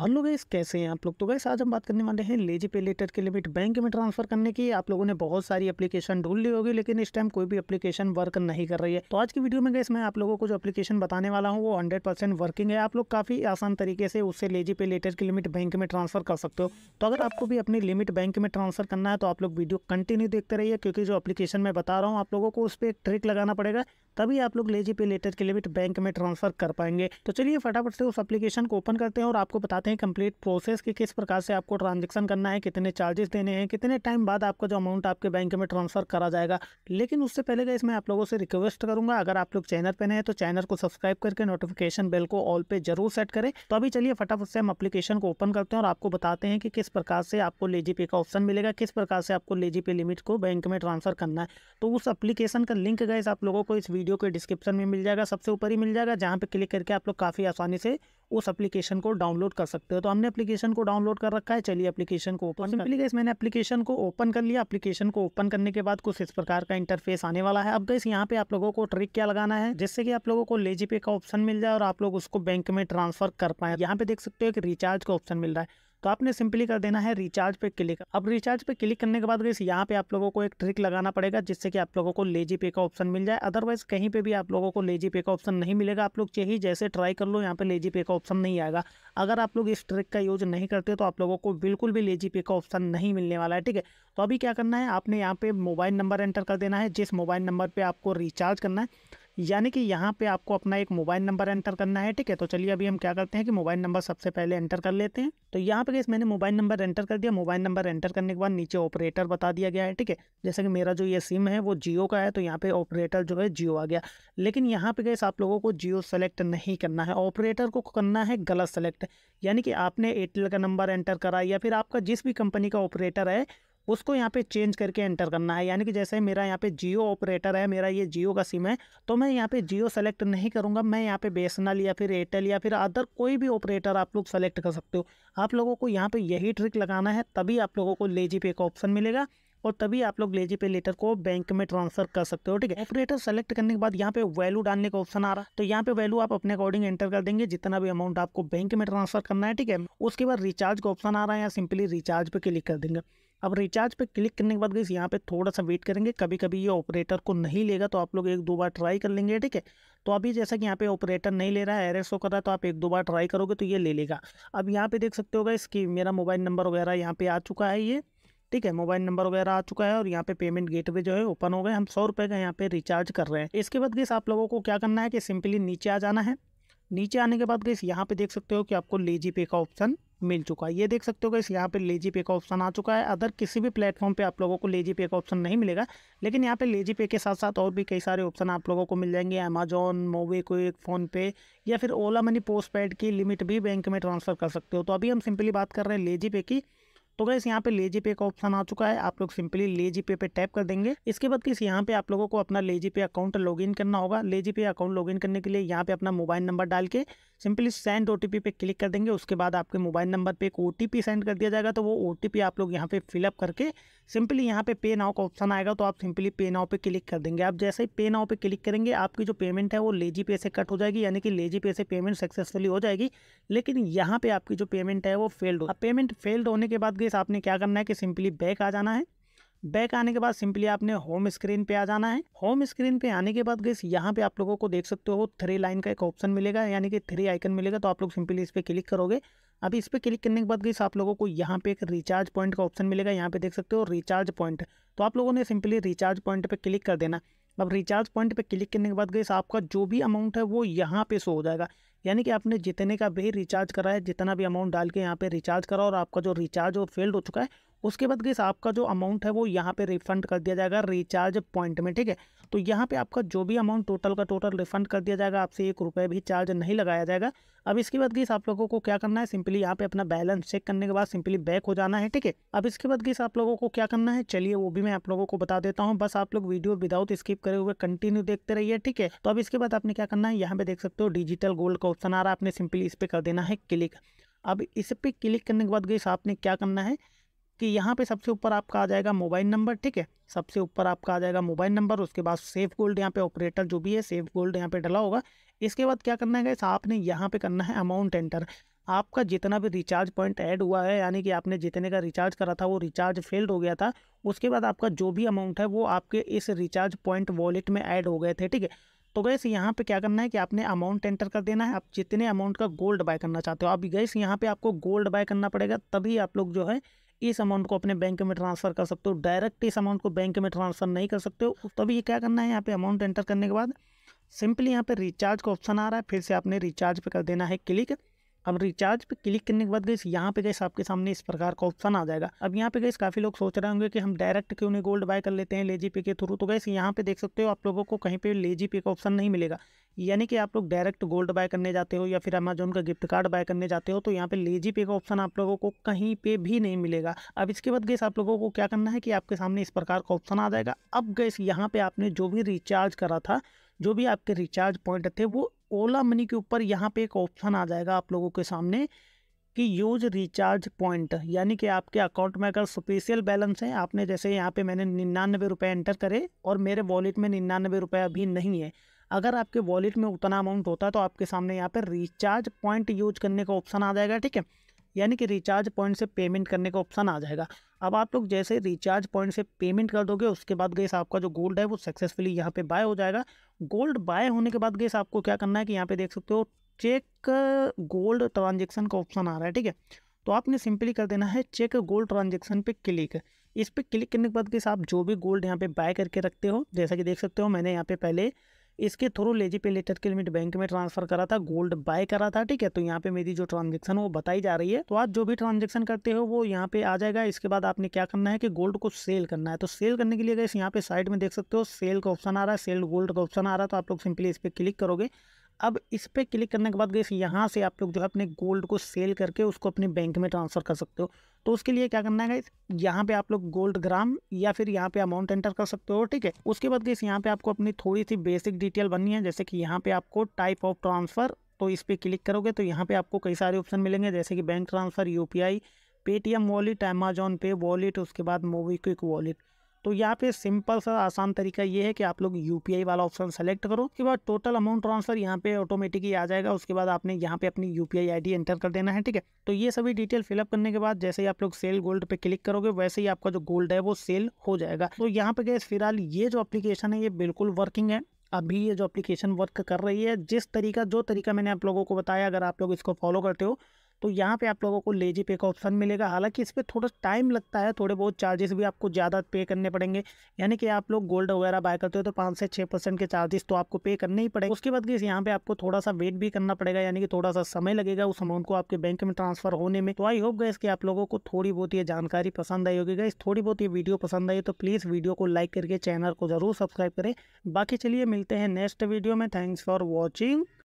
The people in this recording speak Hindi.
हेलो गैस कैसे हैं आप लोग तो गैस आज हम बात करने वाले हैं लेजी पे लेटर के लिमिट बैंक में ट्रांसफर करने की आप लोगों ने बहुत सारी एप्लीकेशन ढूंढ ली होगी लेकिन इस टाइम कोई भी एप्लीकेशन वर्क नहीं कर रही है तो आज की वीडियो में गैस मैं आप लोगों को जो एप्लीकेशन बताने वाला हूँ वो हंड्रेड वर्किंग है आप लोग काफ़ी आसान तरीके से उससे लेजी पे लेटर की लिमिट बैंक में ट्रांसफर कर सकते हो तो अगर आपको भी अपनी लिमिट बैंक में ट्रांसफर करना है तो आप लोग वीडियो कंटिन्यू देखते रहिए क्योंकि जो अपलीकेशन मैं बता रहा हूँ आप लोगों को उस पर एक ट्रिक लगाना पड़ेगा तभी आप लोग लेजी पे लेटर के लिमिट बैंक तो में ट्रांसफर कर पाएंगे तो चलिए फटाफट से उस एप्लीकेशन को ओपन करते हैं और आपको बताते हैं कंप्लीट प्रोसेस कि किस प्रकार से आपको ट्रांजेक्शन करना है कितने चार्जेस देने हैं कितने टाइम बाद आपका जो अमाउंट आपके बैंक में ट्रांसफर करा जाएगा लेकिन उससे पहले गए मैं आप लोगों से रिक्वेस्ट करूंगा अगर आप लोग चैनल पर नए तो चैनल को सब्सक्राइब करके नोटिफिकेशन बेल को ऑल पे जरूर सेट करें तो अभी चलिए फटाफट से हम अपलीकेशन को ओपन करते हैं और आपको बताते हैं कि किस प्रकार से आपको लेजी पे का ऑप्शन मिलेगा किस प्रकार से आपको लेजी पे लिमिट को बैंक में ट्रांसफर करना है तो उस अप्लीकेशन का लिंक गए आप लोगों को इस वीडियो वीडियो के डिस्क्रिप्शन में मिल जाएगा सबसे ऊपर ही मिल जाएगा जहाँ पर क्लिक करके आप लोग काफ़ी आसानी से उस एप्लीकेशन को डाउनलोड कर सकते हो तो हमने एप्लीकेशन को डाउनलोड कर रखा है चलिए एप्लीकेशन को ओपन सिंपली गैस मैंने एप्लीकेशन को ओपन कर लिया एप्लीकेशन को ओपन करने के बाद कुछ इस प्रकार का इंटरफेस आने वाला है अब गैस यहाँ पे आप लोगों को ट्रिक क्या लगाना है जिससे कि आप लोगों को लेजी पे का ऑप्शन मिल जाए और आप लोग उसको बैंक में ट्रांसफर कर पाए यहाँ पे देख सकते हो एक रिचार्ज का ऑप्शन मिल रहा है तो आपने सिंपली कर देना है रिचार्ज पे क्लिक अब रिचार्ज पे क्लिक करने के बाद गई यहाँ पे आप लोगों को एक ट्रिक लगाना पड़ेगा जिससे कि आप लोगों को लेजी पे का ऑप्शन मिल जाए अदरवाइज कहीं पे भी आप लोगों को लेजी पे का ऑप्शन नहीं मिलेगा आप लोग चाहिए जैसे ट्राई कर लो यहाँ पे लेजी पे का ऑप्शन नहीं आएगा अगर आप लोग इस ट्रिक का यूज नहीं करते तो आप लोगों को बिल्कुल भी लेजी पे का ऑप्शन नहीं मिलने वाला है ठीक है तो अभी क्या करना है आपने यहाँ पे मोबाइल नंबर एंटर कर देना है जिस मोबाइल नंबर पर आपको रिचार्ज करना है यानी कि यहाँ पे आपको अपना एक मोबाइल नंबर एंटर करना है ठीक है तो चलिए अभी हम क्या करते हैं कि मोबाइल नंबर सबसे पहले एंटर कर लेते हैं तो यहाँ पे गैस मैंने मोबाइल नंबर एंटर कर दिया मोबाइल नंबर एंटर करने के बाद नीचे ऑपरेटर बता दिया गया है ठीक है जैसे कि मेरा जो ये सिम है वो जियो का है तो यहाँ पर ऑपरेटर जो है जियो आ गया लेकिन यहाँ पर गैस आप लोगों को जियो सेलेक्ट नहीं करना है ऑपरेटर को करना है गलत सेलेक्ट यानी कि आपने एयरटेल का नंबर एंटर करा या फिर आपका जिस भी कंपनी का ऑपरेटर है उसको यहाँ पे चेंज करके एंटर करना है यानी कि जैसे मेरा यहाँ पे जियो ऑपरेटर है मेरा ये जियो का सिम है तो मैं यहाँ पे जियो सेलेक्ट नहीं करूँगा मैं यहाँ पे बेसनल या फिर एयरटेल या फिर अदर कोई भी ऑपरेटर आप लोग सेलेक्ट कर सकते हो आप लोगों को यहाँ पे यही ट्रिक लगाना है तभी आप लोगों को लेजी पे का ऑप्शन मिलेगा और तभी आप लोग लेजी पे लेटर को बैंक में ट्रांसफर कर सकते हो ठीक है ऑपरेटर सेलेक्ट करने के बाद यहाँ पे वैल्यू डालने का ऑप्शन आ रहा है तो यहाँ पे वैल्यू आप अपने अकॉर्डिंग एंटर कर देंगे जितना भी अमाउंट आपको बैंक में ट्रांसफर करना है ठीक है उसके बाद रिचार्ज का ऑप्शन आ रहा है यहाँ सिंपली रिचार्ज पे क्लिक कर देंगे अब रिचार्ज पे क्लिक करने के बाद गई यहाँ पे थोड़ा सा वेट करेंगे कभी कभी ये ऑपरेटर को नहीं लेगा तो आप लोग एक दो बार ट्राई कर लेंगे ठीक है तो अभी जैसा कि यहाँ पे ऑपरेटर नहीं ले रहा है एरेस्ट शो कर रहा है तो आप एक दो बार ट्राई करोगे तो ये ले लेगा अब यहाँ पे देख सकते होगा इसकी मेरा मोबाइल नंबर वगैरह यहाँ पे आ चुका है ये ठीक है मोबाइल नंबर वगैरह आ चुका है और यहाँ पे पेमेंट गेटवे जो है ओपन हो गए हम सौ रुपये का यहाँ पे रिचार्ज कर रहे हैं इसके बाद गैस आप लोगों को क्या करना है कि सिंपली नीचे आ जाना है नीचे आने के बाद गैस यहाँ पे देख सकते हो कि आपको लेजी पे का ऑप्शन मिल चुका है ये देख सकते हो गए यहाँ पे लेजी पे का ऑप्शन आ चुका है अदर किसी भी प्लेटफॉर्म पे आप लोगों को लेजी पे का ऑप्शन नहीं मिलेगा लेकिन यहाँ पे लेजी पे के साथ साथ और भी कई सारे ऑप्शन आप लोगों को मिल जाएंगे अमेजोन मोबीक्विक फ़ोनपे या फिर ओला मनी पोस्ट पेड की लिमिट भी बैंक में ट्रांसफ़र कर सकते हो तो अभी हम सिंपली बात कर रहे हैं लेजी पे की तो गैस यहाँ पे लेजी पे का ऑप्शन आ चुका है आप लोग सिंपली लेजी पे पे टैप कर देंगे इसके बाद किस यहाँ पे आप लोगों को अपना लेजी पे अकाउंट लॉगिन करना होगा लेजी पे अकाउंट लॉगिन करने के लिए यहाँ पे अपना मोबाइल नंबर डाल के सिंपली सेंड ओ पे क्लिक कर देंगे उसके बाद आपके मोबाइल नंबर पर एक ओ सेंड कर दिया जाएगा तो वो ओ आप लोग यहाँ पे फिलअप करके सिंपली यहाँ पे पे नाव का ऑप्शन आएगा तो आप सिंपली पे नाव पे क्लिक कर देंगे आप जैसे ही पे नाव पे क्लिक करेंगे आपकी जो पेमेंट है वो लेजी पे से कट हो जाएगी यानी कि लेजी पे से पेमेंट सक्सेसफुली हो जाएगी लेकिन यहाँ पर आपकी जो पेमेंट है वो फेल्ड हो पेमेंट फेल्ड होने के बाद गेस आपने क्या करना है कि सिंपली बैक आ जाना है बैक आने के बाद सिंपली आपने होम स्क्रीन पे आ जाना है होम स्क्रीन पे आने के बाद गैस यहाँ पे आप लोगों को देख सकते हो थ्री लाइन का एक ऑप्शन मिलेगा यानी कि थ्री आइकन मिलेगा तो आप लोग सिंपली इस पर क्लिक करोगे अभी इस पर क्लिक करने के बाद गैस आप लोगों को यहाँ पे एक रिचार्ज पॉइंट का ऑप्शन मिलेगा यहाँ पे देख सकते हो रिचार्ज पॉइंट तो आप लोगों ने सिंपली रिचार्ज पॉइंट पर क्लिक कर देना अब रिचार्ज पॉइंट पर क्लिक करने के बाद गैस आपका जो भी अमाउंट है वो यहाँ पे शो हो जाएगा यानी कि आपने जितने का भी रिचार्ज करा है जितना भी अमाउंट डाल के यहाँ पे रिचार्ज करा और आपका जो रिचार्ज वो फेल्ड हो चुका है उसके बाद गैस आपका जो अमाउंट है वो यहाँ पे रिफंड कर दिया जाएगा रिचार्ज पॉइंट में ठीक है तो यहाँ पे आपका जो भी अमाउंट टोटल का टोटल रिफंड कर दिया जाएगा आपसे एक रुपये भी चार्ज नहीं लगाया जाएगा अब इसके बाद गैस आप लोगों को क्या करना है सिंपली यहाँ पे अपना बैलेंस चेक करने के बाद सिंपली बैक हो जाना है ठीक है अब इसके बाद गैस आप लोगों को क्या करना है चलिए वो भी मैं आप लोगों को बता देता हूँ बस आप लोग वीडियो विदाउट स्किप करे हुए कंटिन्यू देखते रहिए ठीक है तो अब इसके बाद आपने क्या करना है यहाँ पे देख सकते हो डिजिटल गोल्ड का ऑप्शन आ रहा है आपने सिंपली इस पर कर देना है क्लिक अब इस पर क्लिक करने के बाद गई आपने क्या करना है कि यहाँ पे सबसे ऊपर आपका आ जाएगा मोबाइल नंबर ठीक है सबसे ऊपर आपका आ जाएगा मोबाइल नंबर उसके बाद सेफ गोल्ड यहाँ पे ऑपरेटर जो भी है सेफ गोल्ड यहाँ पे डला होगा इसके बाद क्या करना है गैस आपने यहाँ पे करना है अमाउंट एंटर आपका जितना भी रिचार्ज पॉइंट ऐड हुआ है यानी कि आपने जितने का रिचार्ज करा था वो रिचार्ज फेल्ड हो गया था उसके बाद आपका जो भी अमाउंट है वो आपके इस रिचार्ज पॉइंट वॉलेट में ऐड हो गए थे ठीक है तो गैस यहाँ पे क्या करना है कि आपने अमाउंट एंटर कर देना है आप जितने अमाउंट का गोल्ड बाय करना चाहते हो आप गैस यहाँ पे आपको गोल्ड बाय करना पड़ेगा तभी आप लोग जो है इस अमाउंट को अपने बैंक में ट्रांसफर कर सकते हो डायरेक्ट इस अमाउंट को बैंक में ट्रांसफर नहीं कर सकते हो तभी ये क्या करना है यहाँ पे अमाउंट एंटर करने के बाद सिंपली यहाँ पे रिचार्ज का ऑप्शन आ रहा है फिर से आपने रिचार्ज पे कर देना है क्लिक अब रिचार्ज पे क्लिक करने के बाद गैस यहाँ पे गैस आपके सामने इस प्रकार का ऑप्शन आ जाएगा अब यहाँ पे गैस काफ़ी लोग सोच रहे होंगे कि हम डायरेक्ट क्यों नहीं गोल्ड बाय कर लेते हैं लेजी पे के थ्रू तो गैस यहाँ पे देख सकते हो आप लोगों को कहीं पे लेजी पे का ऑप्शन नहीं मिलेगा यानी कि आप लोग डायरेक्ट गोल्ड बाय करने जाते हो या फिर अमेजोन का गिफ्ट कार्ड बाय करने जाते हो तो यहाँ पे लेजी पे का ऑप्शन आप लोगों को कहीं पे भी नहीं मिलेगा अब इसके बाद गैस आप लोगों को क्या करना है कि आपके सामने इस प्रकार का ऑप्शन आ जाएगा अब गैस यहाँ पे आपने जो भी रिचार्ज करा था जो भी आपके रिचार्ज पॉइंट थे वो ओला मनी के ऊपर यहाँ पे एक ऑप्शन आ जाएगा आप लोगों के सामने कि यूज रिचार्ज पॉइंट यानी कि आपके अकाउंट में अगर स्पेशल बैलेंस है आपने जैसे यहाँ पे मैंने निन्यानवे रुपये एंटर करे और मेरे वॉलेट में निन्यानवे रुपये अभी नहीं है अगर आपके वॉलेट में उतना अमाउंट होता है तो आपके सामने यहाँ पर रिचार्ज पॉइंट यूज करने का ऑप्शन आ जाएगा ठीक है यानी कि रिचार्ज पॉइंट से पेमेंट करने का ऑप्शन आ जाएगा अब आप लोग जैसे रिचार्ज पॉइंट से पेमेंट कर दोगे उसके बाद गैस आपका जो गोल्ड है वो सक्सेसफुली यहाँ पे बाय हो जाएगा गोल्ड बाय होने के बाद गैस आपको क्या करना है कि यहाँ पे देख सकते हो चेक गोल्ड ट्रांजेक्शन का ऑप्शन आ रहा है ठीक है तो आपने सिंपली कर देना है चेक गोल्ड ट्रांजेक्शन पर क्लिक इस पर क्लिक करने के बाद गैस आप जो भी गोल्ड यहाँ पर बाय करके रखते हो जैसा कि देख सकते हो मैंने यहाँ पर पहले इसके थ्रू लेजी पे लेटर के लिमिट बैंक में ट्रांसफर करा था गोल्ड बाय करा था ठीक है तो यहाँ पे मेरी जो ट्रांजेक्शन वो बताई जा रही है तो आप जो भी ट्रांजेक्शन करते हो वो यहाँ पे आ जाएगा इसके बाद आपने क्या करना है कि गोल्ड को सेल करना है तो सेल करने के लिए गए यहाँ पे साइड में देख सकते हो सेल का ऑप्शन आ रहा है सेल गोल्ड का ऑप्शन आ रहा है तो आप लोग सिंपली इस पर क्लिक करोगे अब इस पर क्लिक करने के बाद गए यहाँ से आप लोग जो है अपने गोल्ड को सेल करके उसको अपने बैंक में ट्रांसफ़र कर सकते हो तो उसके लिए क्या करना है यहाँ पे आप लोग गोल्ड ग्राम या फिर यहाँ पे अमाउंट एंटर कर सकते हो ठीक है उसके बाद गई यहाँ पे आपको अपनी थोड़ी सी बेसिक डिटेल बननी है जैसे कि यहाँ पे आपको टाइप ऑफ ट्रांसफ़र तो इस पर क्लिक करोगे तो यहाँ पे आपको कई सारे ऑप्शन मिलेंगे जैसे कि bank transfer U P I wallet Amazon pay wallet उसके बाद मोबी क्विक वॉलेट तो यहाँ पे सिंपल सा आसान तरीका ये है कि आप लोग यूपीआई वाला ऑप्शन सेलेक्ट करो उसके बाद टोटल अमाउंट ट्रांसफर यहाँ पे ऑटोमेटिकली आ जाएगा उसके बाद आपने यहाँ पे अपनी यूपीआई आईडी एंटर कर देना है ठीक है तो ये सभी डिटेल फिलअप करने के बाद जैसे ही आप लोग सेल गोल्ड पे क्लिक करोगे वैसे ही आपका जो गोल्ड है वो सेल हो जाएगा तो यहाँ पे गए फिलहाल ये जो एप्लीकेशन है ये बिल्कुल वर्किंग है अभी ये जो एप्लीकेशन वर्क कर रही है जिस तरीका जो तरीका मैंने आप लोगों को बताया अगर आप लोग इसको फॉलो करते हो तो यहाँ पे आप लोगों को लेजी पे का ऑप्शन मिलेगा हालांकि इस पर थोड़ा टाइम लगता है थोड़े बहुत चार्जेस भी आपको ज़्यादा पे करने पड़ेंगे यानी कि आप लोग गोल्ड वगैरह बाय करते हो तो पाँच से छः परसेंट के चार्जेस तो आपको पे करने ही पड़ेगा उसके बाद यहाँ पे आपको थोड़ा सा वेट भी करना पड़ेगा यानी कि थोड़ा सा समय लगेगा उस अमाउंट को आपके बैंक में ट्रांसफर होने में तो आई होप गए इसके आप लोगों को थोड़ी बहुत ये जानकारी पसंद आई होगी इस थोड़ी बहुत ये वीडियो पसंद आई तो प्लीज़ वीडियो को लाइक करके चैनल को ज़रूर सब्सक्राइब करें बाकी चलिए मिलते हैं नेक्स्ट वीडियो में थैंक्स फॉर वॉचिंग